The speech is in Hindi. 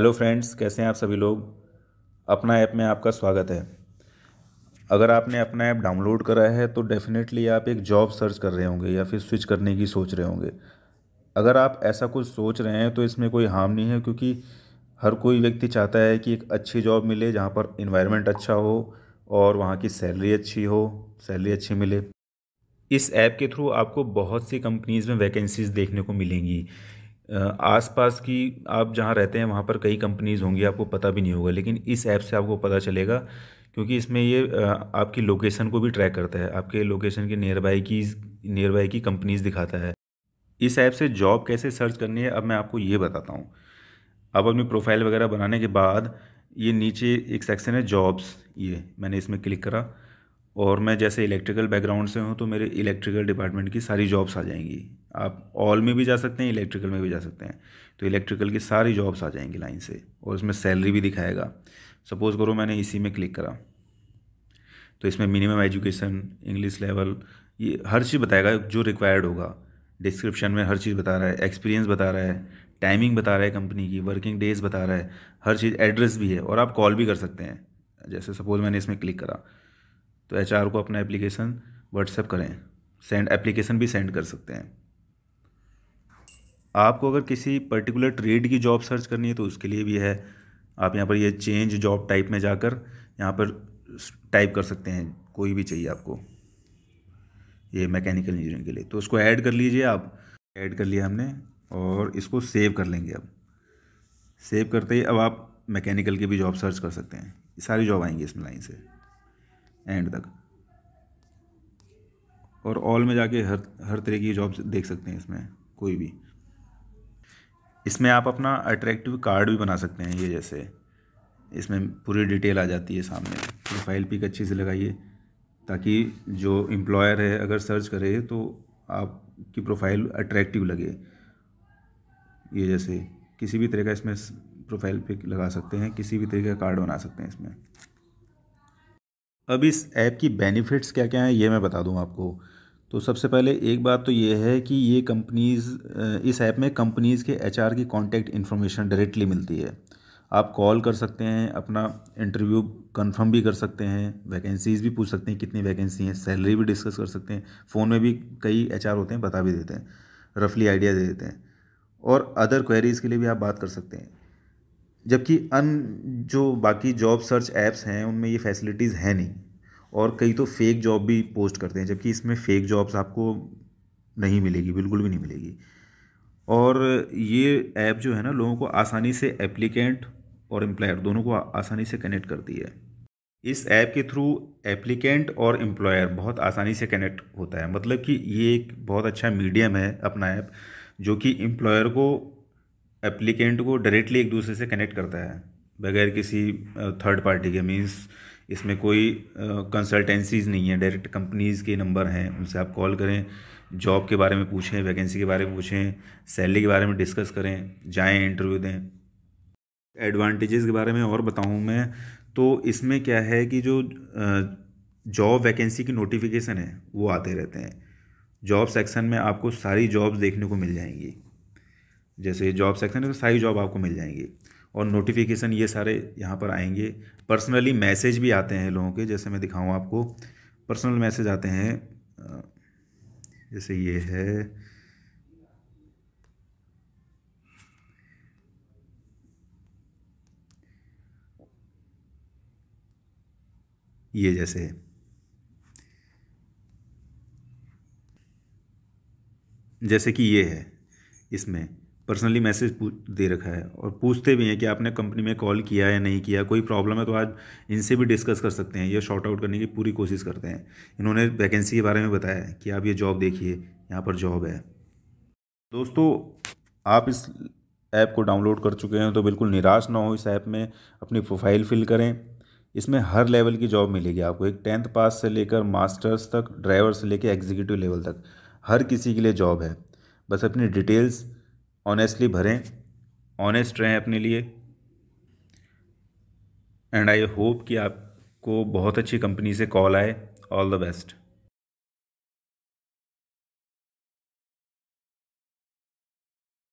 हेलो फ्रेंड्स कैसे हैं आप सभी लोग अपना ऐप में आपका स्वागत है अगर आपने अपना ऐप डाउनलोड करा है तो डेफ़िनेटली आप एक जॉब सर्च कर रहे होंगे या फिर स्विच करने की सोच रहे होंगे अगर आप ऐसा कुछ सोच रहे हैं तो इसमें कोई हार्म नहीं है क्योंकि हर कोई व्यक्ति चाहता है कि एक अच्छी जॉब मिले जहाँ पर इन्वायरमेंट अच्छा हो और वहाँ की सैलरी अच्छी हो सैलरी अच्छी मिले इस ऐप के थ्रू आपको बहुत सी कंपनीज़ में वैकेंसीज़ देखने को मिलेंगी आसपास की आप जहाँ रहते हैं वहाँ पर कई कंपनीज़ होंगी आपको पता भी नहीं होगा लेकिन इस ऐप से आपको पता चलेगा क्योंकि इसमें ये आपकी लोकेशन को भी ट्रैक करता है आपके लोकेशन के नियर बाई की नियर बाई की कंपनीज़ दिखाता है इस ऐप से जॉब कैसे सर्च करनी है अब मैं आपको ये बताता हूँ आप अपनी प्रोफाइल वगैरह बनाने के बाद ये नीचे एक सेक्शन है जॉब्स ये मैंने इसमें क्लिक करा और मैं जैसे इलेक्ट्रिकल बैकग्राउंड से हूँ तो मेरे इलेक्ट्रिकल डिपार्टमेंट की सारी जॉब्स आ जाएंगी आप ऑल में भी जा सकते हैं इलेक्ट्रिकल में भी जा सकते हैं तो इलेक्ट्रिकल की सारी जॉब्स आ जाएंगी लाइन से और उसमें सैलरी भी दिखाएगा सपोज़ करो मैंने इसी में क्लिक करा तो इसमें मिनिमम एजुकेशन इंग्लिश लेवल ये हर चीज़ बताएगा जो रिक्वायर्ड होगा डिस्क्रिप्शन में हर चीज़ बता रहा है एक्सपीरियंस बता रहा है टाइमिंग बता रहा है कंपनी की वर्किंग डेज बता रहा है हर चीज़ एड्रेस भी है और आप कॉल भी कर सकते हैं जैसे सपोज़ मैंने इसमें क्लिक करा तो एच को अपना एप्लीकेशन व्हाट्सएप करें सेंड एप्लीकेशन भी सेंड कर सकते हैं आपको अगर किसी पर्टिकुलर ट्रेड की जॉब सर्च करनी है तो उसके लिए भी है आप यहाँ पर ये चेंज जॉब टाइप में जाकर यहाँ पर टाइप कर सकते हैं कोई भी चाहिए आपको ये मैकेनिकल इंजीनियरिंग के लिए तो उसको ऐड कर लीजिए आप ऐड कर लिया हमने और इसको सेव कर लेंगे अब सेव करते ही अब आप मैकेनिकल की भी जॉब सर्च कर सकते हैं सारी जॉब आएंगी इसमें लाइन से एंड तक और ऑल में जाके हर हर तरह की जॉब्स देख सकते हैं इसमें कोई भी इसमें आप अपना अट्रैक्टिव कार्ड भी बना सकते हैं ये जैसे इसमें पूरी डिटेल आ जाती है सामने प्रोफाइल पिक अच्छे से लगाइए ताकि जो एम्प्लॉयर है अगर सर्च करे तो आपकी प्रोफाइल अट्रैक्टिव लगे ये जैसे किसी भी तरह का इसमें प्रोफाइल पिक लगा सकते हैं किसी भी तरह का कार्ड बना सकते हैं इसमें अब इस ऐप की बेनिफिट्स क्या क्या हैं ये मैं बता दूँ आपको तो सबसे पहले एक बात तो ये है कि ये कंपनीज़ इस ऐप में कंपनीज़ के एचआर की कांटेक्ट इन्फॉर्मेशन डायरेक्टली मिलती है आप कॉल कर सकते हैं अपना इंटरव्यू कंफर्म भी कर सकते हैं वैकेंसीज़ भी पूछ सकते हैं कितनी वैकेंसी हैं सैलरी भी डिस्कस कर सकते हैं फ़ोन में भी कई एच होते हैं बता भी देते हैं रफली आइडिया दे देते हैं और अदर क्वेरीज़ के लिए भी आप बात कर सकते हैं जबकि अन जो बाकी जॉब सर्च ऐप्स हैं उनमें ये फैसिलिटीज़ हैं नहीं और कई तो फेक जॉब भी पोस्ट करते हैं जबकि इसमें फ़ेक जॉब्स आपको नहीं मिलेगी बिल्कुल भी नहीं मिलेगी और ये ऐप जो है ना लोगों को आसानी से एप्लीकेंट और एम्प्लॉयर दोनों को आसानी से कनेक्ट करती है इस ऐप के थ्रू एप्लीकेंट और एम्प्लॉयर बहुत आसानी से कनेक्ट होता है मतलब कि ये एक बहुत अच्छा मीडियम है अपना ऐप जो कि एम्प्लॉयर को एप्लीकेंट को डायरेक्टली एक दूसरे से कनेक्ट करता है बगैर किसी थर्ड पार्टी के मीन्स इसमें कोई कंसल्टेंसीज नहीं है डायरेक्ट कंपनीज़ के नंबर हैं उनसे आप कॉल करें जॉब के बारे में पूछें वैकेंसी के बारे में पूछें सैलरी के बारे में डिस्कस करें जाएं इंटरव्यू दें एडवांटेजेस के बारे में और बताऊं मैं तो इसमें क्या है कि जो जॉब वैकेंसी की नोटिफिकेशन है वो आते रहते हैं जॉब सेक्शन में आपको सारी जॉब्स देखने को मिल जाएंगी जैसे जॉब सेक्शन है तो सारी जॉब आपको मिल जाएंगी और नोटिफिकेशन ये सारे यहाँ पर आएंगे पर्सनली मैसेज भी आते हैं लोगों के जैसे मैं दिखाऊँ आपको पर्सनल मैसेज आते हैं जैसे ये है ये जैसे है जैसे कि ये है इसमें पर्सनली मैसेज दे रखा है और पूछते भी हैं कि आपने कंपनी में कॉल किया या नहीं किया कोई प्रॉब्लम है तो आज इनसे भी डिस्कस कर सकते हैं या शॉर्ट आउट करने की पूरी कोशिश करते हैं इन्होंने वैकेंसी के बारे में बताया कि आप ये जॉब देखिए यहाँ पर जॉब है दोस्तों आप इस ऐप को डाउनलोड कर चुके हैं तो बिल्कुल निराश ना हो इस ऐप में अपनी प्रोफाइल फिल करें इसमें हर लेवल की जॉब मिलेगी आपको एक टेंथ पास से लेकर मास्टर्स तक ड्राइवर से लेकर एग्जीक्यूटिव लेवल तक हर किसी के लिए जॉब है बस अपनी डिटेल्स ऑनेस्टली भरें ऑनेस्ट रहें अपने लिए एंड आई होप कि आपको बहुत अच्छी कंपनी से कॉल आए ऑल द बेस्ट